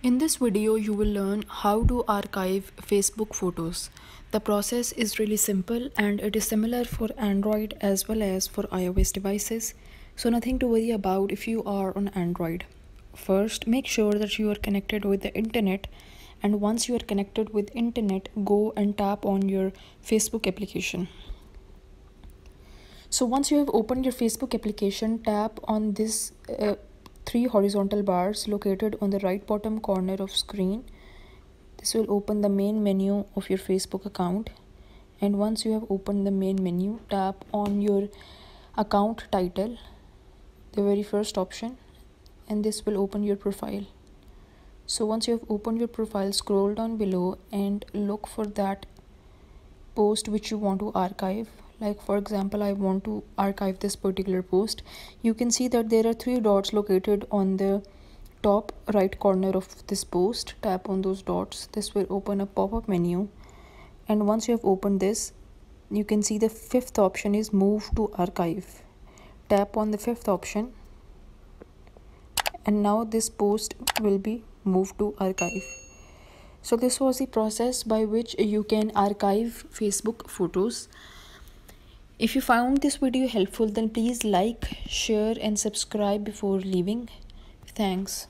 In this video, you will learn how to archive Facebook photos. The process is really simple and it is similar for Android as well as for iOS devices. So nothing to worry about if you are on Android. First, make sure that you are connected with the internet and once you are connected with internet, go and tap on your Facebook application. So once you have opened your Facebook application, tap on this uh, three horizontal bars located on the right bottom corner of screen. This will open the main menu of your Facebook account. And once you have opened the main menu, tap on your account title, the very first option, and this will open your profile. So once you have opened your profile, scroll down below and look for that post which you want to archive like for example I want to archive this particular post you can see that there are three dots located on the top right corner of this post tap on those dots this will open a pop-up menu and once you have opened this you can see the fifth option is move to archive tap on the fifth option and now this post will be moved to archive so this was the process by which you can archive facebook photos if you found this video helpful then please like, share and subscribe before leaving. Thanks.